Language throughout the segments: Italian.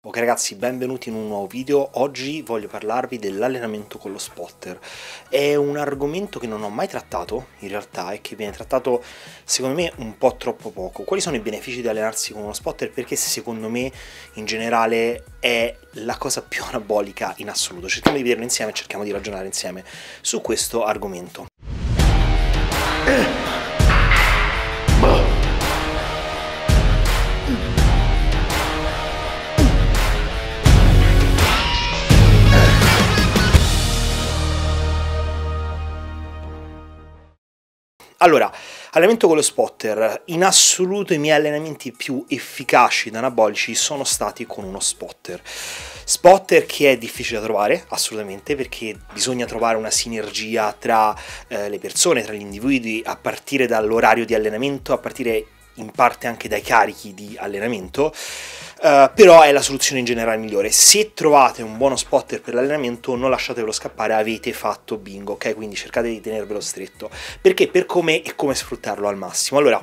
Ok ragazzi, benvenuti in un nuovo video. Oggi voglio parlarvi dell'allenamento con lo spotter. È un argomento che non ho mai trattato in realtà e che viene trattato secondo me un po' troppo poco. Quali sono i benefici di allenarsi con uno spotter? Perché secondo me in generale è la cosa più anabolica in assoluto. Cerchiamo di vederlo insieme e cerchiamo di ragionare insieme su questo argomento. Allora, allenamento con lo spotter. In assoluto i miei allenamenti più efficaci da anabolici sono stati con uno spotter. Spotter che è difficile da trovare, assolutamente, perché bisogna trovare una sinergia tra eh, le persone, tra gli individui, a partire dall'orario di allenamento, a partire in parte anche dai carichi di allenamento, eh, però è la soluzione in generale migliore. Se trovate un buono spotter per l'allenamento non lasciatevelo scappare, avete fatto bingo, ok? Quindi cercate di tenervelo stretto. Perché? Per come e come sfruttarlo al massimo. Allora,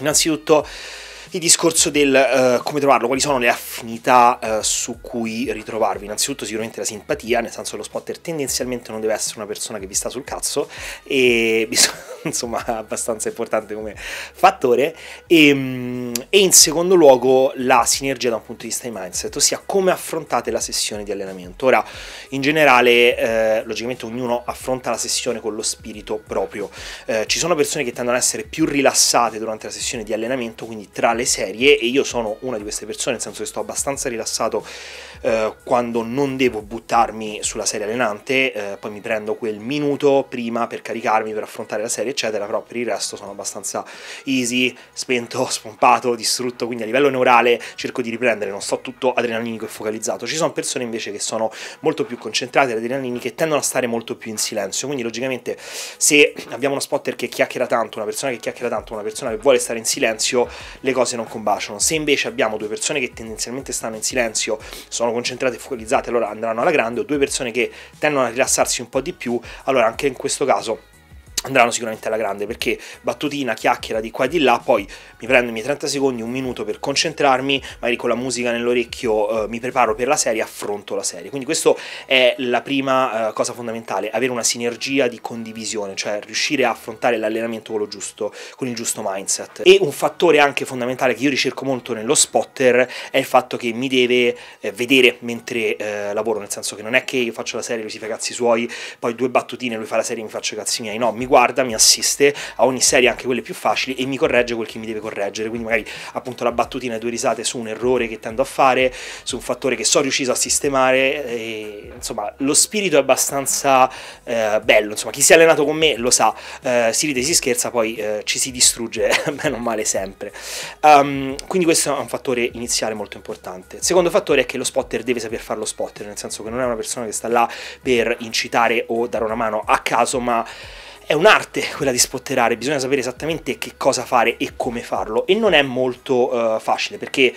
innanzitutto il discorso del uh, come trovarlo, quali sono le affinità uh, su cui ritrovarvi. Innanzitutto sicuramente la simpatia, nel senso che lo spotter tendenzialmente non deve essere una persona che vi sta sul cazzo e bisogna insomma abbastanza importante come fattore e, ehm, e, in secondo luogo la sinergia da un punto di vista di mindset, ossia come affrontate la sessione di allenamento. Ora, in generale, eh, logicamente ognuno affronta la sessione con lo spirito proprio. Eh, ci sono persone che tendono ad essere più rilassate durante la sessione di allenamento, quindi tra le serie, e io sono una di queste persone, nel senso che sto abbastanza rilassato eh, quando non devo buttarmi sulla serie allenante, eh, poi mi prendo quel minuto prima per caricarmi, per affrontare la serie eccetera, però per il resto sono abbastanza easy, spento, spompato, distrutto, quindi a livello neurale cerco di riprendere, non sto tutto adrenalinico e focalizzato. Ci sono persone invece che sono molto più concentrate, adrenaliniche, tendono a stare molto più in silenzio, quindi logicamente se abbiamo uno spotter che chiacchiera tanto, una persona che chiacchiera tanto, una persona che vuole stare in silenzio, le cose non combaciano. Se invece abbiamo due persone che tendenzialmente stanno in silenzio, sono concentrate e focalizzate, allora andranno alla grande, o due persone che tendono a rilassarsi un po' di più, allora anche in questo caso andranno sicuramente alla grande perché battutina, chiacchiera di qua e di là, poi mi prendo i miei 30 secondi, un minuto per concentrarmi, magari con la musica nell'orecchio eh, mi preparo per la serie, affronto la serie. Quindi questa è la prima eh, cosa fondamentale, avere una sinergia di condivisione, cioè riuscire a affrontare l'allenamento con, lo giusto, con il giusto mindset. E un fattore anche fondamentale che io ricerco molto nello spotter è il fatto che mi deve eh, vedere mentre eh, lavoro, nel senso che non è che io faccio la serie, lui si fa i cazzi suoi, poi due battutine, lui fa la serie e mi faccio i cazzi miei, no, mi guarda, mi assiste a ogni serie, anche quelle più facili, e mi corregge quel che mi deve correggere. Quindi magari appunto la battutina e due risate su un errore che tendo a fare, su un fattore che sono riuscito a sistemare. E, insomma, lo spirito è abbastanza eh, bello. Insomma, chi si è allenato con me lo sa. Eh, si ride, si scherza, poi eh, ci si distrugge, meno male sempre. Um, quindi questo è un fattore iniziale molto importante. secondo fattore è che lo spotter deve saper fare lo spotter, nel senso che non è una persona che sta là per incitare o dare una mano a caso, ma è un'arte quella di spotterare, bisogna sapere esattamente che cosa fare e come farlo e non è molto uh, facile perché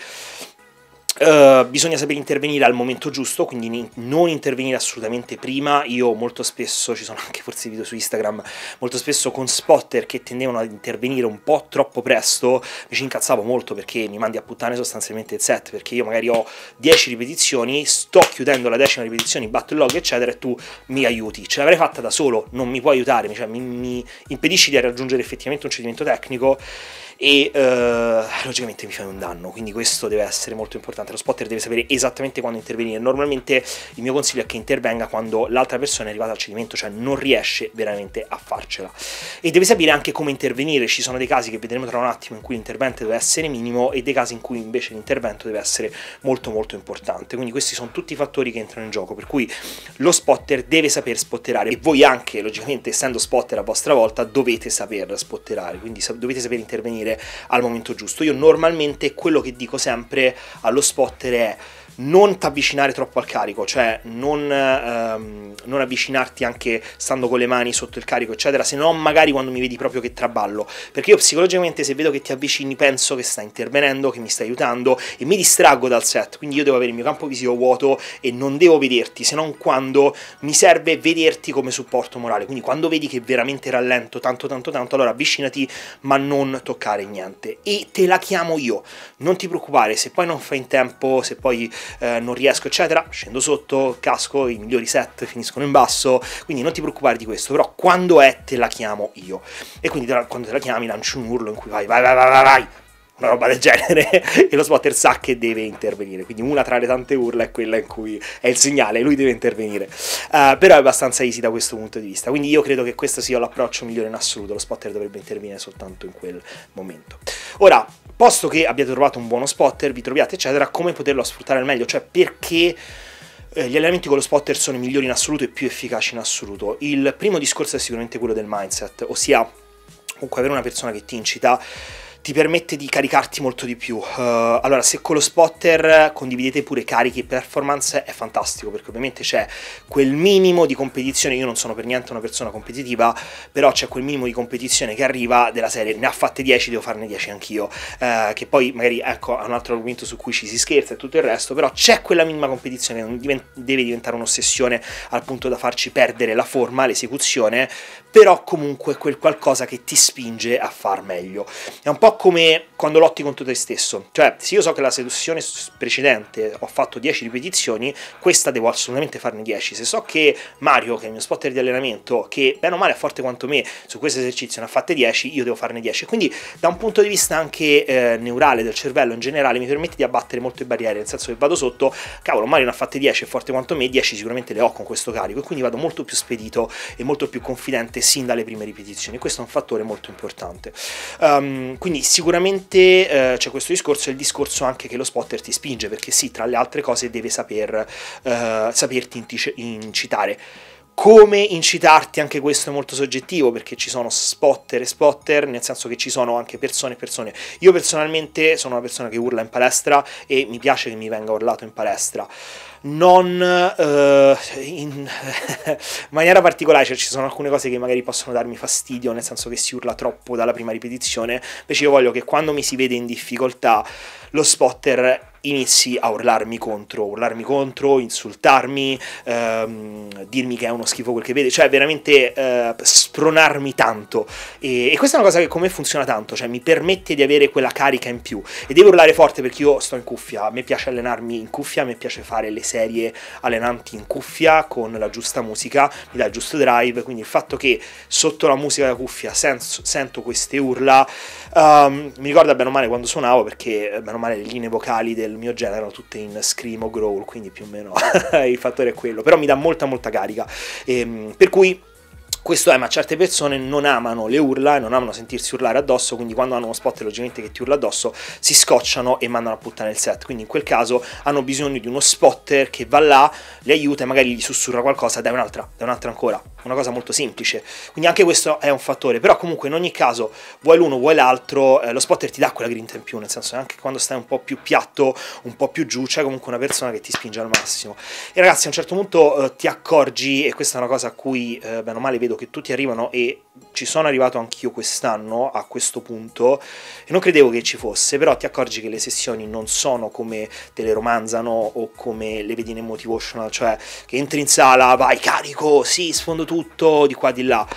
eh, bisogna sapere intervenire al momento giusto, quindi non intervenire assolutamente prima. Io molto spesso, ci sono anche forse video su Instagram, molto spesso con spotter che tendevano ad intervenire un po' troppo presto, mi ci incazzavo molto perché mi mandi a puttane sostanzialmente il set, perché io magari ho 10 ripetizioni, sto chiudendo la decima ripetizione, batto il log eccetera e tu mi aiuti. Ce l'avrei fatta da solo, non mi puoi aiutare, cioè mi, mi impedisci di raggiungere effettivamente un cedimento tecnico e eh, logicamente mi fai un danno, quindi questo deve essere molto importante, lo spotter deve sapere esattamente quando intervenire, normalmente il mio consiglio è che intervenga quando l'altra persona è arrivata al cedimento, cioè non riesce veramente a farcela e deve sapere anche come intervenire, ci sono dei casi che vedremo tra un attimo in cui l'intervento deve essere minimo e dei casi in cui invece l'intervento deve essere molto molto importante, quindi questi sono tutti i fattori che entrano in gioco, per cui lo spotter deve saper spotterare e voi anche, logicamente essendo spotter a vostra volta, dovete saper spotterare, quindi dovete saper intervenire intervenire al momento giusto. Io normalmente quello che dico sempre allo spotter è non ti avvicinare troppo al carico, cioè non, ehm, non, avvicinarti anche stando con le mani sotto il carico, eccetera, se non magari quando mi vedi proprio che traballo, perché io psicologicamente se vedo che ti avvicini penso che stai intervenendo, che mi stai aiutando e mi distraggo dal set, quindi io devo avere il mio campo visivo vuoto e non devo vederti, se non quando mi serve vederti come supporto morale, quindi quando vedi che veramente rallento tanto tanto tanto, allora avvicinati ma non toccare niente e te la chiamo io, non ti preoccupare se poi non fai in tempo, se poi eh, non riesco, eccetera, scendo sotto, casco, i migliori set finiscono in basso, quindi non ti preoccupare di questo, però quando è te la chiamo io. E quindi quando te la chiami lancio un urlo in cui vai, vai, vai, vai, vai, vai una roba del genere e lo spotter sa che deve intervenire quindi una tra le tante urla è quella in cui è il segnale lui deve intervenire uh, però è abbastanza easy da questo punto di vista quindi io credo che questo sia l'approccio migliore in assoluto lo spotter dovrebbe intervenire soltanto in quel momento ora posto che abbiate trovato un buono spotter vi troviate eccetera come poterlo sfruttare al meglio cioè perché eh, gli allenamenti con lo spotter sono i migliori in assoluto e più efficaci in assoluto. Il primo discorso è sicuramente quello del mindset, ossia comunque avere una persona che ti incita ti permette di caricarti molto di più. Uh, allora, se con lo spotter condividete pure carichi e performance è fantastico, perché ovviamente c'è quel minimo di competizione, io non sono per niente una persona competitiva, però c'è quel minimo di competizione che arriva della serie, ne ha fatte 10, devo farne 10 anch'io, uh, che poi magari ecco, è un altro argomento su cui ci si scherza e tutto il resto, però c'è quella minima competizione, non divent- deve diventare un'ossessione al punto da farci perdere la forma, l'esecuzione, però comunque quel qualcosa che ti spinge a far meglio. È un po' come quando lotti contro te stesso. Cioè, se io so che la seduzione precedente ho fatto 10 ripetizioni, questa devo assolutamente farne 10. Se so che Mario, che è il mio spotter di allenamento, che bene o male è forte quanto me, su questo esercizio ne ha fatte 10, io devo farne 10. Quindi, da un punto di vista anche eh, neurale del cervello in generale, mi permette di abbattere molte barriere, nel senso che vado sotto, cavolo, Mario ne ha fatte 10, è forte quanto me, 10 sicuramente le ho con questo carico, e quindi vado molto più spedito e molto più confidente sin dalle prime ripetizioni. Questo è un fattore molto importante. Um, quindi sicuramente eh, c'è questo discorso, e il discorso anche che lo spotter ti spinge, perché sì, tra le altre cose deve saper, eh, saperti incitare. Come incitarti, anche questo è molto soggettivo perché ci sono spotter e spotter, nel senso che ci sono anche persone e persone. Io personalmente sono una persona che urla in palestra e mi piace che mi venga urlato in palestra non eh, in maniera particolare, cioè ci sono alcune cose che magari possono darmi fastidio, nel senso che si urla troppo dalla prima ripetizione, invece io voglio che quando mi si vede in difficoltà lo spotter inizi a urlarmi contro, urlarmi contro, insultarmi, ehm, dirmi che è uno schifo quel che vede, cioè veramente eh, spronarmi tanto. E, e, questa è una cosa che con me funziona tanto, cioè mi permette di avere quella carica in più. E devo urlare forte perché io sto in cuffia, a me piace allenarmi in cuffia, a me piace fare le serie allenanti in cuffia con la giusta musica, mi dà il giusto drive, quindi il fatto che sotto la musica da cuffia senso, sento queste urla um, mi ricorda bene o male quando suonavo perché eh, bene o male le linee vocali del mio genere erano tutte in scream o growl, quindi più o meno il fattore è quello, però mi dà molta molta carica, e, ehm, per cui questo è, ma certe persone non amano le urla e non amano sentirsi urlare addosso, quindi quando hanno uno spot logicamente che ti urla addosso, si scocciano e mandano a puttana il set. Quindi in quel caso hanno bisogno di uno spotter che va là, li aiuta e magari gli sussurra qualcosa, dai un'altra, dai un'altra ancora. Una cosa molto semplice. Quindi anche questo è un fattore. Però comunque in ogni caso, vuoi l'uno, vuoi l'altro, eh, lo spotter ti dà quella grinta in più, nel senso anche quando stai un po' più piatto, un po' più giù, c'è comunque una persona che ti spinge al massimo. E ragazzi, a un certo punto eh, ti accorgi, e questa è una cosa a cui, eh, bene o male, vedo credo che tutti arrivano e ci sono arrivato anch'io quest'anno a questo punto e non credevo che ci fosse, però ti accorgi che le sessioni non sono come te le romanzano o come le vedi nel motivational, cioè che entri in sala, vai carico, sì, sfondo tutto, di qua di là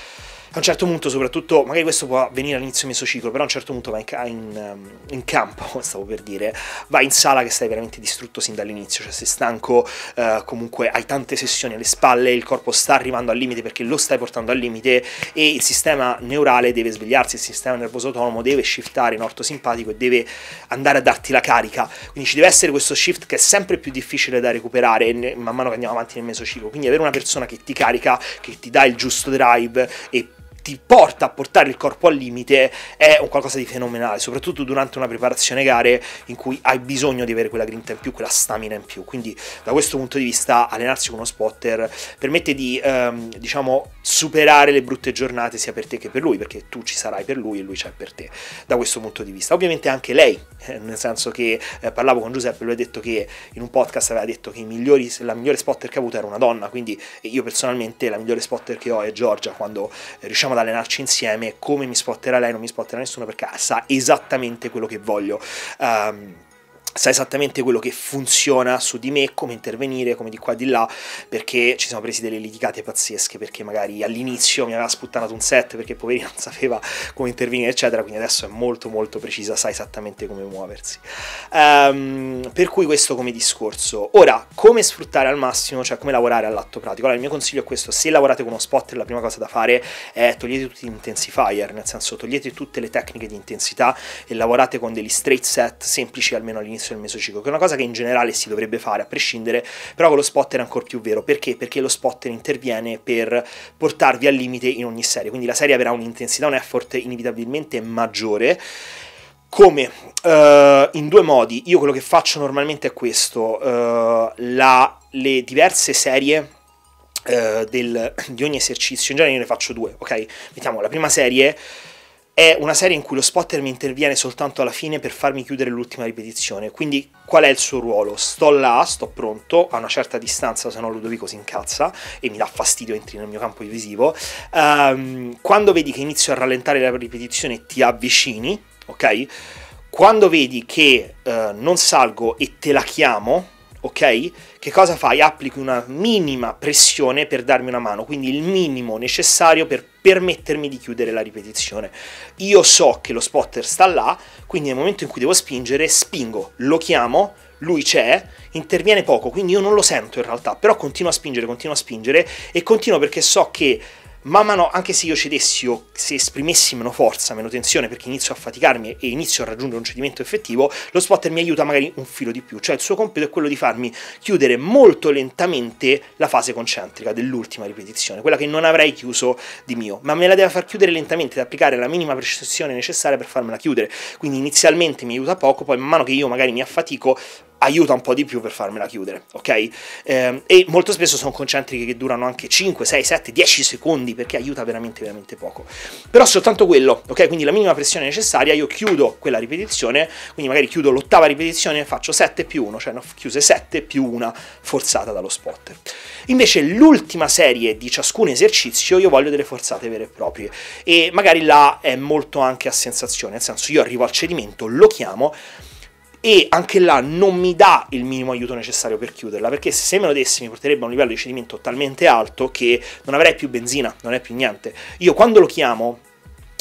a un certo punto, soprattutto, magari questo può avvenire all'inizio del mesociclo, però a un certo punto vai in, in, ehm, in, campo, stavo per dire, vai in sala che stai veramente distrutto sin dall'inizio, cioè sei stanco, eh, comunque hai tante sessioni alle spalle, il corpo sta arrivando al limite perché lo stai portando al limite e il sistema neurale deve svegliarsi, il sistema nervoso autonomo deve shiftare in orto simpatico e deve andare a darti la carica. Quindi ci deve essere questo shift che è sempre più difficile da recuperare man mano che andiamo avanti nel mesociclo. Quindi avere una persona che ti carica, che ti dà il giusto drive e ti porta a portare il corpo al limite è un qualcosa di fenomenale, soprattutto durante una preparazione gare in cui hai bisogno di avere quella grinta in più, quella stamina in più. Quindi da questo punto di vista allenarsi con uno spotter permette di ehm, diciamo superare le brutte giornate sia per te che per lui, perché tu ci sarai per lui e lui c'è per te da questo punto di vista. Ovviamente anche lei, eh, nel senso che eh, parlavo con Giuseppe, lui ha detto che in un podcast aveva detto che migliori, la migliore spotter che ha avuto era una donna, quindi io personalmente la migliore spotter che ho è Giorgia quando eh, riusciamo a ad allenarci insieme, come mi spotterà lei, non mi spotterà nessuno perché sa esattamente quello che voglio. Um, sa esattamente quello che funziona su di me, come intervenire, come di qua e di là, perché ci siamo presi delle litigate pazzesche, perché magari all'inizio mi aveva sputtanato un set perché poverino non sapeva come intervenire, eccetera, quindi adesso è molto molto precisa, sa esattamente come muoversi. Um, per cui questo come discorso. Ora, come sfruttare al massimo, cioè come lavorare all'atto pratico? Allora, il mio consiglio è questo, se lavorate con uno spotter, la prima cosa da fare è togliete tutti gli intensifier, nel senso togliete tutte le tecniche di intensità e lavorate con degli straight set semplici almeno all'inizio all'inizio del mesociclo, che è una cosa che in generale si dovrebbe fare a prescindere, però con lo spotter è ancora più vero, perché? Perché lo spotter interviene per portarvi al limite in ogni serie, quindi la serie avrà un'intensità, un effort inevitabilmente maggiore. Come? Uh, in due modi, io quello che faccio normalmente è questo, uh, la, le diverse serie uh, del, di ogni esercizio, in genere ne faccio due, ok? Mettiamo la prima serie è una serie in cui lo spotter mi interviene soltanto alla fine per farmi chiudere l'ultima ripetizione, quindi qual è il suo ruolo? Sto là, sto pronto, a una certa distanza, se no Ludovico si incazza e mi dà fastidio, entri nel mio campo visivo. Um, ehm, quando vedi che inizio a rallentare la ripetizione ti avvicini, ok? Quando vedi che uh, non salgo e te la chiamo, ok? Che cosa fai? Applichi una minima pressione per darmi una mano, quindi il minimo necessario per permettermi di chiudere la ripetizione. Io so che lo spotter sta là, quindi nel momento in cui devo spingere, spingo, lo chiamo, lui c'è, interviene poco, quindi io non lo sento in realtà, però continuo a spingere, continuo a spingere e continuo perché so che man mano, anche se io cedessi o se esprimessi meno forza, meno tensione, perché inizio a faticarmi e inizio a raggiungere un cedimento effettivo, lo spotter mi aiuta magari un filo di più. Cioè il suo compito è quello di farmi chiudere molto lentamente la fase concentrica dell'ultima ripetizione, quella che non avrei chiuso di mio, ma me la deve far chiudere lentamente, ed applicare la minima precisione necessaria per farmela chiudere. Quindi inizialmente mi aiuta poco, poi man mano che io magari mi affatico aiuta un po' di più per farmela chiudere, ok? Eh, e molto spesso sono concentriche che durano anche 5, 6, 7, 10 secondi perché aiuta veramente veramente poco. Però soltanto quello, ok? Quindi la minima pressione necessaria, io chiudo quella ripetizione, quindi magari chiudo l'ottava ripetizione e faccio 7 più 1, cioè ne chiuse 7 più 1 forzata dallo spotter. Invece l'ultima serie di ciascun esercizio io voglio delle forzate vere e proprie e magari là è molto anche a sensazione, nel senso io arrivo al cedimento, lo chiamo e anche là non mi dà il minimo aiuto necessario per chiuderla, perché se me lo dessi mi porterebbe a un livello di cedimento talmente alto che non avrei più benzina, non è più niente. Io quando lo chiamo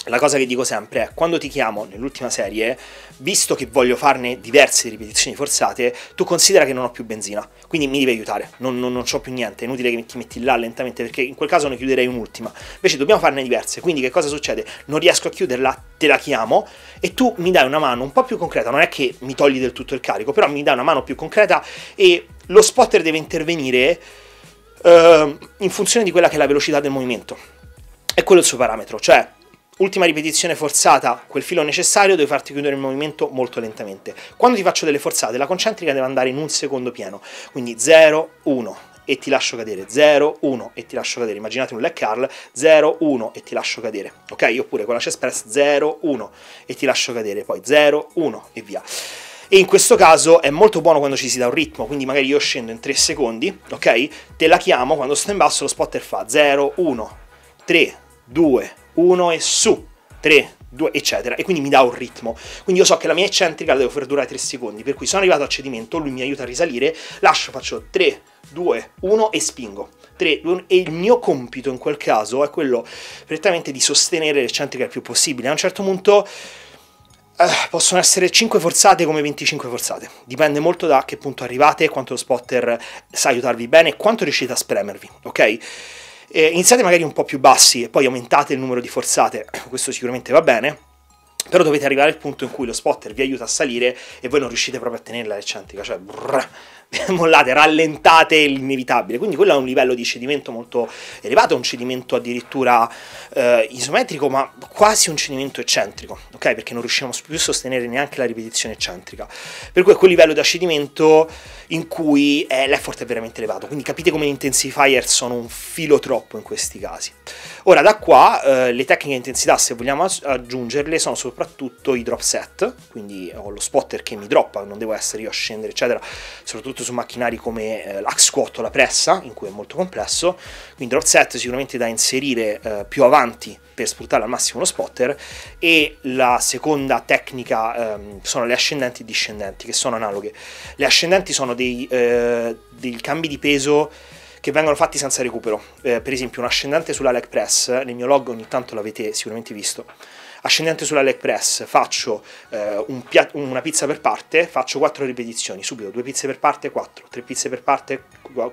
la cosa che dico sempre è quando ti chiamo nell'ultima serie, visto che voglio farne diverse ripetizioni forzate, tu considera che non ho più benzina, quindi mi devi aiutare, non, non, non ho più niente, è inutile che ti metti là lentamente perché in quel caso ne chiuderei un'ultima. Invece dobbiamo farne diverse, quindi che cosa succede? Non riesco a chiuderla, te la chiamo e tu mi dai una mano un po' più concreta, non è che mi togli del tutto il carico, però mi dai una mano più concreta e lo spotter deve intervenire uh, in funzione di quella che è la velocità del movimento. È quello il suo parametro, cioè Ultima ripetizione forzata, quel filo necessario, devi farti chiudere il movimento molto lentamente. Quando ti faccio delle forzate, la concentrica deve andare in un secondo pieno. quindi 0, 1 e ti lascio cadere, 0, 1 e ti lascio cadere. Immaginate un leg curl, 0, 1 e ti lascio cadere, ok? Oppure con la chest press, 0, 1 e ti lascio cadere, poi 0, 1 e via. E in questo caso è molto buono quando ci si dà un ritmo, quindi magari io scendo in 3 secondi, ok? Te la chiamo, quando sto in basso lo spotter fa 0, 1, 3, 2, 1 e su, 3, 2, eccetera, e quindi mi dà un ritmo. Quindi io so che la mia eccentrica la devo far durare 3 secondi, per cui sono arrivato al cedimento, lui mi aiuta a risalire, lascio, faccio 3, 2, 1 e spingo. 3, 2, 1, e il mio compito in quel caso è quello prettamente di sostenere l'eccentrica il più possibile. A un certo punto... Uh, possono essere 5 forzate come 25 forzate, dipende molto da che punto arrivate, quanto lo spotter sa aiutarvi bene e quanto riuscite a spremervi, ok? Eh, iniziate magari un po' più bassi e poi aumentate il numero di forzate, questo sicuramente va bene. Però dovete arrivare al punto in cui lo spotter vi aiuta a salire e voi non riuscite proprio a tenere la leccia antica, cioè brrr, mollate, rallentate l'inevitabile. Quindi quello è un livello di cedimento molto elevato, un cedimento addirittura eh, isometrico, ma quasi un cedimento eccentrico, ok? Perché non riusciamo più a sostenere neanche la ripetizione eccentrica. Per cui è quel livello di cedimento in cui eh, l'effort è veramente elevato. Quindi capite come gli intensifier sono un filo troppo in questi casi. Ora, da qua eh, le tecniche di intensità, se vogliamo aggiungerle, sono su soprattutto i drop set, quindi eh, ho lo spotter che mi droppa, non devo essere io a scendere, eccetera, soprattutto su macchinari come eh, l'ax squat o la pressa, in cui è molto complesso, quindi drop set sicuramente da inserire eh, più avanti per sfruttare al massimo lo spotter e la seconda tecnica ehm, sono le ascendenti e discendenti che sono analoghe. Le ascendenti sono dei, eh, dei cambi di peso che vengono fatti senza recupero. Eh, per esempio, un ascendente sulla leg press, nel mio log ogni tanto l'avete sicuramente visto ascendente sulla leg press, faccio eh, un una pizza per parte, faccio 4 ripetizioni, subito 2 pizze per parte, 4, 3 pizze per parte, 4,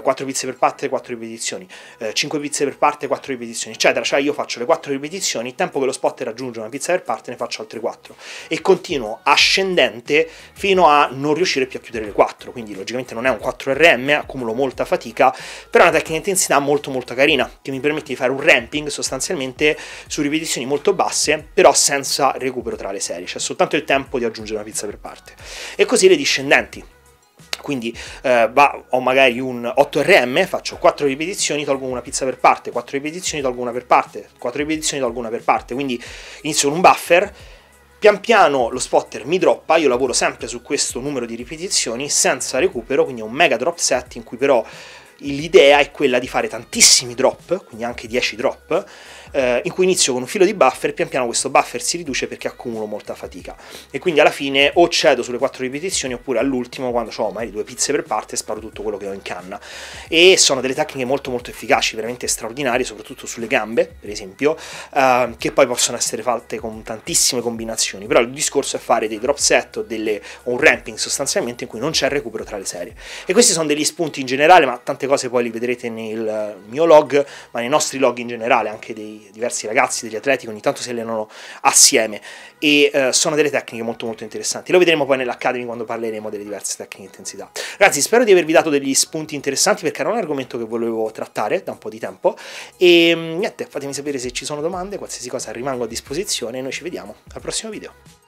4 eh, pizze per parte, 4 ripetizioni, 5 eh, pizze per parte, 4 ripetizioni, eccetera, cioè io faccio le 4 ripetizioni, il tempo che lo spot raggiunge una pizza per parte ne faccio altre 4 e continuo ascendente fino a non riuscire più a chiudere le 4, quindi logicamente non è un 4RM, accumulo molta fatica, però è una tecnica di intensità molto molto carina che mi permette di fare un ramping sostanzialmente su ripetizioni molto basse, però senza recupero tra le serie, cioè soltanto il tempo di aggiungere una pizza per parte. E così le discendenti, quindi eh, bah, ho magari un 8RM, faccio 4 ripetizioni, tolgo una pizza per parte, 4 ripetizioni, tolgo una per parte, 4 ripetizioni, tolgo una per parte, quindi inizio con un buffer, pian piano lo spotter mi droppa, io lavoro sempre su questo numero di ripetizioni senza recupero, quindi è un mega drop set in cui però l'idea è quella di fare tantissimi drop, quindi anche 10 drop, eh, in cui inizio con un filo di buffer pian piano questo buffer si riduce perché accumulo molta fatica e quindi alla fine o cedo sulle quattro ripetizioni oppure all'ultimo quando ho magari due pizze per parte sparo tutto quello che ho in canna e sono delle tecniche molto molto efficaci veramente straordinarie soprattutto sulle gambe per esempio eh, che poi possono essere fatte con tantissime combinazioni però il discorso è fare dei drop set o, delle, o un ramping sostanzialmente in cui non c'è recupero tra le serie e questi sono degli spunti in generale ma tante cose poi li vedrete nel mio log ma nei nostri log in generale anche dei diversi, ragazzi, degli atleti che ogni tanto si allenano assieme e eh, sono delle tecniche molto molto interessanti. Lo vedremo poi nell'Academy quando parleremo delle diverse tecniche di intensità. Ragazzi, spero di avervi dato degli spunti interessanti perché era un argomento che volevo trattare da un po' di tempo e mm, niente, fatemi sapere se ci sono domande, qualsiasi cosa rimango a disposizione e noi ci vediamo al prossimo video.